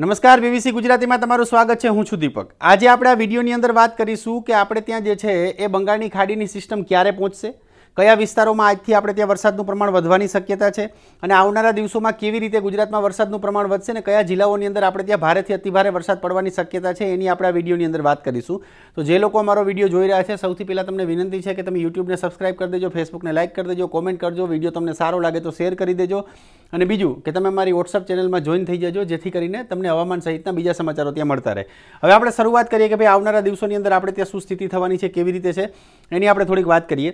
નમસ્કાર બીબીસી ગુજરાતીમાં તમારું સ્વાગત છે હું છું દીપક આજે આપણે આ વિડીયોની અંદર વાત કરીશું કે આપણે ત્યાં જે છે એ બંગાળની ખાડીની સિસ્ટમ ક્યારે પહોંચશે કયા વિસ્તારોમાં આજથી આપણે ત્યાં વરસાદનું પ્રમાણ વધવાની શક્યતા છે અને આવનારા દિવસોમાં કેવી રીતે ગુજરાતમાં વરસાદનું પ્રમાણ વધશે અને કયા જિલ્લાઓની અંદર આપણે ત્યાં ભારેથી અતિભારે વરસાદ પડવાની શક્યતા છે એની આપણે આ વિડીયોની અંદર વાત કરીશું તો જે લોકો અમારો વિડીયો જોઈ રહ્યા છે સૌથી પહેલાં તમને વિનંતી છે કે તમે યુટ્યુબને સબસ્ક્રાઇબ કરી દેજો ફેસબુકને લાઇક કરી દેજો કોમેન્ટ કરજો વિડીયો તમને સારો લાગે તો શેર કરી દેજો અને બીજું કે તમે મારી વોટ્સઅપ ચેનલમાં જોઈન થઈ જજો જેથી કરીને તમને હવામાન સહિતના બીજા સમાચારો ત્યાં મળતા રહે હવે આપણે શરૂઆત કરીએ કે ભાઈ આવનારા દિવસોની અંદર આપણે ત્યાં શું સ્થિતિ થવાની છે કેવી રીતે છે એની આપણે થોડીક વાત કરીએ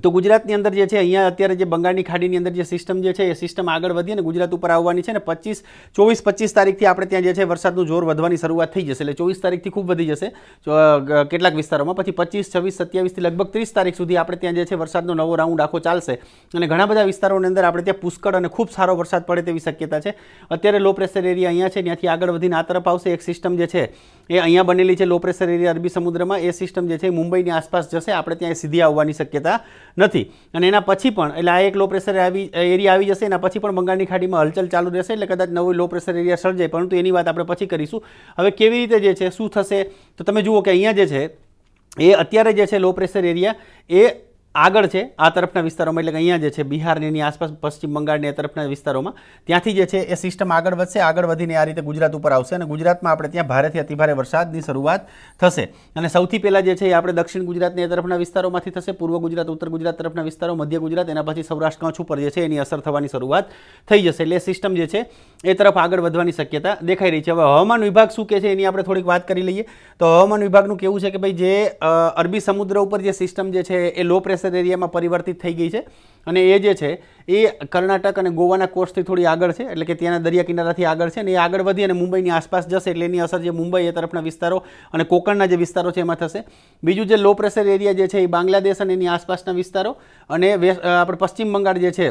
તો ગુજરાતની અંદર જે છે અહીંયા અત્યારે જે બંગાળની ખાડીની અંદર જે સિસ્ટમ જે છે એ સિસ્ટમ આગળ વધી અને ગુજરાત ઉપર આવવાની છે અને પચીસ ચોવીસ પચીસ તારીખથી આપણે ત્યાં જે છે વરસાદનું જોર વધવાની શરૂઆત થઈ જશે એટલે ચોવીસ તારીખથી ખૂબ વધી જશે કેટલાક વિસ્તારોમાં પછી પચીસ છવ્વીસ સત્યાવીસથી લગભગ ત્રીસ તારીખ સુધી આપણે ત્યાં જે છે વરસાદનો નવો રાઉન્ડ આખો ચાલશે અને ઘણા બધા વિસ્તારોની અંદર આપણે ત્યાં પુષ્કળ અને ખૂબ સારો વરસાદ પડે તેવી શક્યતા છે અત્યારે લો પ્રેશર એરિયા અહીંયા છે ત્યાંથી આગળ વધીને આ તરફ આવશે એક સિસ્ટમ જે છે એ અહીંયા બનેલી છે લો પ્રેશર એરિયા અરબી સમુદ્રમાં એ સિસ્ટમ જે છે મુંબઈની આસપાસ જશે આપણે ત્યાં સીધી આવવાની શક્યતા નથી અને એના પછી પણ એટલે આ એક લો પ્રેશર આવી એરિયા આવી જશે એના પછી પણ બંગાળની ખાડીમાં હલચલ ચાલુ રહેશે એટલે કદાચ નવો લો પ્રેશર એરિયા સર્જાય પરંતુ એની વાત આપણે પછી કરીશું હવે કેવી રીતે જે છે શું થશે તો તમે જુઓ કે અહીંયા જે છે એ અત્યારે જે છે લો પ્રેશર એરિયા એ આગળ છે આ તરફના વિસ્તારોમાં એટલે કે અહીંયા જે છે બિહારની એની આસપાસ પશ્ચિમ બંગાળની આ તરફના વિસ્તારોમાં ત્યાંથી જે છે એ સિસ્ટમ આગળ વધશે આગળ વધીને આ રીતે ગુજરાત ઉપર આવશે અને ગુજરાતમાં આપણે ત્યાં ભારેથી અતિભારે વરસાદની શરૂઆત થશે અને સૌથી પહેલાં જે છે એ આપણે દક્ષિણ ગુજરાતની આ તરફના વિસ્તારોમાંથી થશે પૂર્વ ગુજરાત ઉત્તર ગુજરાત તરફના વિસ્તારો મધ્ય ગુજરાત એના પછી સૌરાષ્ટ્ર કચ્છ ઉપર જે છે એની અસર થવાની શરૂઆત થઈ જશે એટલે સિસ્ટમ જે છે એ તરફ આગળ વધવાની શક્યતા દેખાઈ રહી છે હવે હવામાન વિભાગ શું કહે છે એની આપણે થોડીક વાત કરી લઈએ તો હવામાન વિભાગનું કેવું છે કે ભાઈ જે અરબી સમુદ્ર ઉપર જે સિસ્ટમ જે છે એ લો પ્રેશર કોન્સેશન એરિયામાં પરિવર્તિત થઈ ગઈ છે અને એ જે છે એ કર્ણાટક અને ગોવાના કોસ્ટથી થોડી આગળ છે એટલે કે ત્યાંના દરિયા કિનારાથી આગળ છે અને એ આગળ વધી અને મુંબઈની આસપાસ જશે એટલે એની અસર જે મુંબઈ એ તરફના વિસ્તારો અને કોકણના જે વિસ્તારો છે એમાં થશે બીજું જે લો પ્રેશર એરિયા જે છે એ બાંગ્લાદેશ અને એની આસપાસના વિસ્તારો અને આપણે પશ્ચિમ બંગાળ જે છે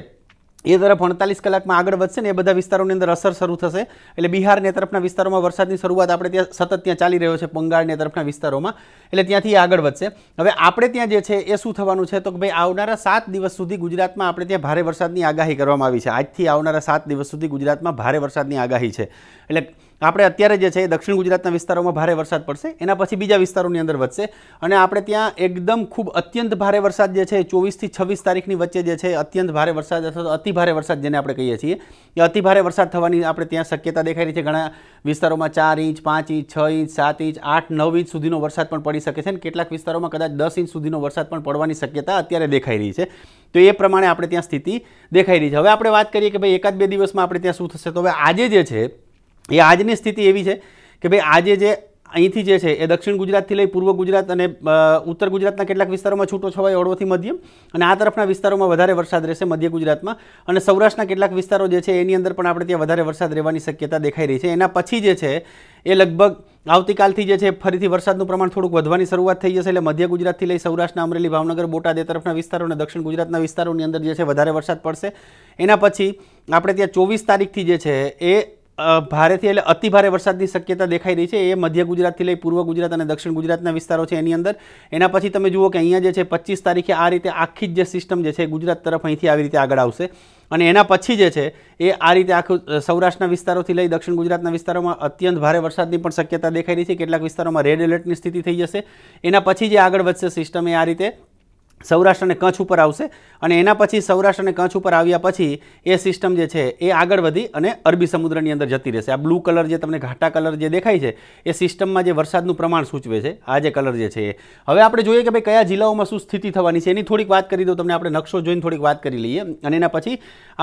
એ તરફ અડતાલીસ કલાકમાં આગળ વધશે ને એ બધા વિસ્તારોની અંદર અસર શરૂ થશે એટલે બિહારને તરફના વિસ્તારોમાં વરસાદની શરૂઆત આપણે ત્યાં સતત ત્યાં ચાલી રહ્યો છે બંગાળને તરફના વિસ્તારોમાં એટલે ત્યાંથી આગળ વધશે હવે આપણે ત્યાં જે છે એ શું થવાનું છે તો ભાઈ આવનારા સાત દિવસ સુધી ગુજરાતમાં આપણે ત્યાં ભારે વરસાદની આગાહી કરવામાં આવી છે આજથી આવનારા સાત દિવસ સુધી ગુજરાતમાં ભારે વરસાદની આગાહી છે એટલે આપણે અત્યારે જે છે એ દક્ષિણ ગુજરાતના વિસ્તારોમાં ભારે વરસાદ પડશે એના પછી બીજા વિસ્તારોની અંદર વધશે અને આપણે ત્યાં એકદમ ખૂબ અત્યંત ભારે વરસાદ જે છે ચોવીસથી છવ્વીસ તારીખની વચ્ચે જે છે અત્યંત ભારે વરસાદ અથવા તો અતિભારે વરસાદ જેને આપણે કહીએ છીએ એ ભારે વરસાદ થવાની આપણે ત્યાં શક્યતા દેખાઈ રહી છે ઘણા વિસ્તારોમાં ચાર ઇંચ પાંચ ઇંચ છ ઇંચ સાત ઇંચ આઠ નવ ઇંચ સુધીનો વરસાદ પણ પડી શકે છે અને કેટલાક વિસ્તારોમાં કદાચ દસ ઇંચ સુધીનો વરસાદ પણ પડવાની શક્યતા અત્યારે દેખાઈ રહી છે તો એ પ્રમાણે આપણે ત્યાં સ્થિતિ દેખાઈ રહી છે હવે આપણે વાત કરીએ કે ભાઈ એકાદ બે દિવસમાં આપણે ત્યાં શું થશે તો હવે આજે જે છે એ આજની સ્થિતિ એવી છે કે ભાઈ આજે જે અહીંથી જે છે એ દક્ષિણ ગુજરાતથી લઈ પૂર્વ ગુજરાત અને ઉત્તર ગુજરાતના કેટલાક વિસ્તારોમાં છૂટો છવાય હળવોથી મધ્યમ અને આ તરફના વિસ્તારોમાં વધારે વરસાદ રહેશે મધ્ય ગુજરાતમાં અને સૌરાષ્ટ્રના કેટલાક વિસ્તારો જે છે એની અંદર પણ આપણે ત્યાં વધારે વરસાદ રહેવાની શક્યતા દેખાઈ રહી છે એના પછી જે છે એ લગભગ આવતીકાલથી જે છે ફરીથી વરસાદનું પ્રમાણ થોડુંક વધવાની શરૂઆત થઈ જશે એટલે મધ્ય ગુજરાતથી લઈ સૌરાષ્ટ્રના અમરેલી ભાવનગર બોટાદ એ તરફના વિસ્તારો અને દક્ષિણ ગુજરાતના વિસ્તારોની અંદર જે છે વધારે વરસાદ પડશે એના પછી આપણે ત્યાં ચોવીસ તારીખથી જે છે એ ભારેથી એટલે અતિ ભારે વરસાદની શક્યતા દેખાઈ રહી છે એ મધ્ય ગુજરાતથી લઈ પૂર્વ ગુજરાત અને દક્ષિણ ગુજરાતના વિસ્તારો છે એની અંદર એના પછી તમે જુઓ કે અહીંયા જે છે પચીસ તારીખે આ રીતે આખી જ જે સિસ્ટમ જે છે ગુજરાત તરફ અહીંથી આવી રીતે આગળ આવશે અને એના પછી જે છે એ આ રીતે આખું સૌરાષ્ટ્રના વિસ્તારોથી લઈ દક્ષિણ ગુજરાતના વિસ્તારોમાં અત્યંત ભારે વરસાદની પણ શક્યતા દેખાઈ રહી છે કેટલાક વિસ્તારોમાં રેડ એલર્ટની સ્થિતિ થઈ જશે એના પછી જે આગળ વધશે સિસ્ટમ એ આ રીતે સૌરાષ્ટ્ર અને કચ્છ ઉપર આવશે અને એના પછી સૌરાષ્ટ્ર અને કચ્છ ઉપર આવ્યા પછી એ સિસ્ટમ જે છે એ આગળ વધી અને અરબી સમુદ્રની અંદર જતી રહેશે આ બ્લુ કલર જે તમને ઘાટા કલર જે દેખાય છે એ સિસ્ટમમાં જે વરસાદનું પ્રમાણ સૂચવે છે આ જે કલર જે છે એ હવે આપણે જોઈએ કે ભાઈ કયા જિલ્લાઓમાં શું સ્થિતિ થવાની છે એની થોડીક વાત કરી દઉં તમને આપણે નકશો જોઈને થોડીક વાત કરી લઈએ અને એના પછી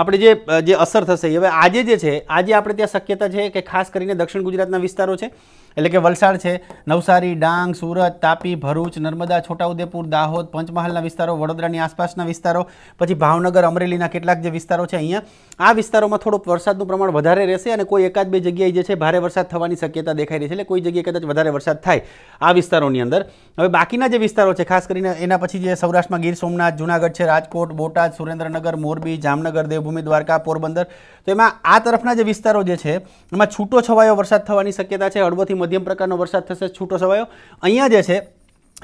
આપણે જે જે અસર થશે હવે આજે જે છે આજે આપણે ત્યાં શક્યતા છે કે ખાસ કરીને દક્ષિણ ગુજરાતના વિસ્તારો છે એટલે કે વલસાડ છે નવસારી ડાંગ સુરત તાપી ભરૂચ નર્મદા છોટાઉદેપુર દાહોદ પંચમહાલના વિસ્તારો વડોદરાની આસપાસના વિસ્તારો પછી ભાવનગર અમરેલીના કેટલાક જે વિસ્તારો છે અહીંયા આ વિસ્તારોમાં થોડુંક વરસાદનું પ્રમાણ વધારે રહેશે અને કોઈ એકાદ બે જગ્યાએ જે છે ભારે વરસાદ થવાની શક્યતા દેખાઈ રહી છે એટલે કોઈ જગ્યાએ કદાચ વધારે વરસાદ થાય આ વિસ્તારોની અંદર હવે બાકીના જે વિસ્તારો છે ખાસ કરીને એના પછી જે સૌરાષ્ટ્રમાં ગીર સોમનાથ જુનાગઢ છે રાજકોટ બોટાદ સુરેન્દ્રનગર મોરબી જામનગર દેવભૂમિ દ્વારકા પોરબંદર તો એમાં આ તરફના જે વિસ્તારો જે છે એમાં છૂટો છવાયો વરસાદ થવાની શક્યતા છે હળવોથી મધ્યમ પ્રકારનો વરસાદ થશે છૂટો છવાયો અહીંયા જે છે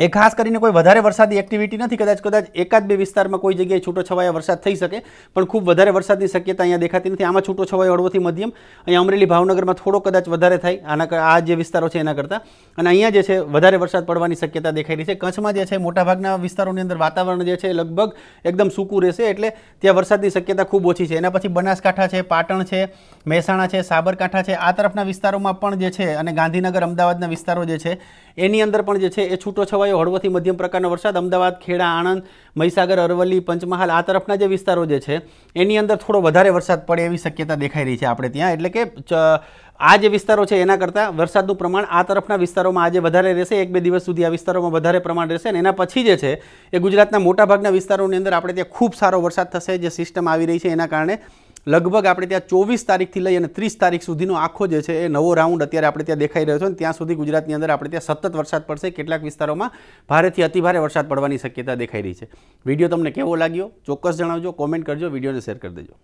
એ ખાસ કરીને કોઈ વધારે વરસાદી એક્ટિવિટી નથી કદાચ કદાચ એકાદ બે વિસ્તારમાં કોઈ જગ્યાએ છૂટો છવાયા વરસાદ થઈ શકે પણ ખૂબ વધારે વરસાદની શક્યતા અહીંયા દેખાતી નથી આમાં છૂટો છવાયો હળવોથી મધ્યમ અહીંયા અમરેલી ભાવનગરમાં થોડો કદાચ વધારે થાય આના આ જે વિસ્તારો છે એના કરતાં અને અહીંયા જે છે વધારે વરસાદ પડવાની શક્યતા દેખાઈ રહી છે કચ્છમાં જે છે મોટાભાગના વિસ્તારોની અંદર વાતાવરણ જે છે લગભગ એકદમ સૂકું રહેશે એટલે ત્યાં વરસાદની શક્યતા ખૂબ ઓછી છે એના પછી બનાસકાંઠા છે પાટણ છે મહેસાણા છે સાબરકાંઠા છે આ તરફના વિસ્તારોમાં પણ જે છે અને ગાંધીનગર અમદાવાદના વિસ્તારો જે છે એની અંદર પણ જે છે એ છૂટો છવાયો હળવોથી મધ્યમ પ્રકારનો વરસાદ અમદાવાદ ખેડા આણંદ મહીસાગર અરવલ્લી પંચમહાલ આ તરફના જે વિસ્તારો જે છે એની અંદર થોડો વધારે વરસાદ પડે એવી શક્યતા દેખાઈ રહી છે આપણે ત્યાં એટલે કે આ જે વિસ્તારો છે એના કરતાં વરસાદનું પ્રમાણ આ તરફના વિસ્તારોમાં આજે વધારે રહેશે એક બે દિવસ સુધી આ વિસ્તારોમાં વધારે પ્રમાણ રહેશે અને એના પછી જે છે એ ગુજરાતના મોટાભાગના વિસ્તારોની અંદર આપણે ત્યાં ખૂબ સારો વરસાદ થશે જે સિસ્ટમ આવી રહી છે એના કારણે લગભગ આપણે ત્યાં ચોવીસ તારીખથી લઈ અને ત્રીસ તારીખ સુધીનો આખો જે છે એ નવો રાઉન્ડ અત્યારે આપણે ત્યાં દેખાઈ રહ્યો છે અને ત્યાં સુધી ગુજરાતની અંદર આપણે ત્યાં સતત વરસાદ પડશે કેટલાક વિસ્તારોમાં ભારેથી અતિભારે વરસાદ પડવાની શક્યતા દેખાઈ રહી છે વિડીયો તમને કેવો લાગ્યો ચોક્કસ જણાવજો કોમેન્ટ કરજો વિડીયોને શેર કરી દેજો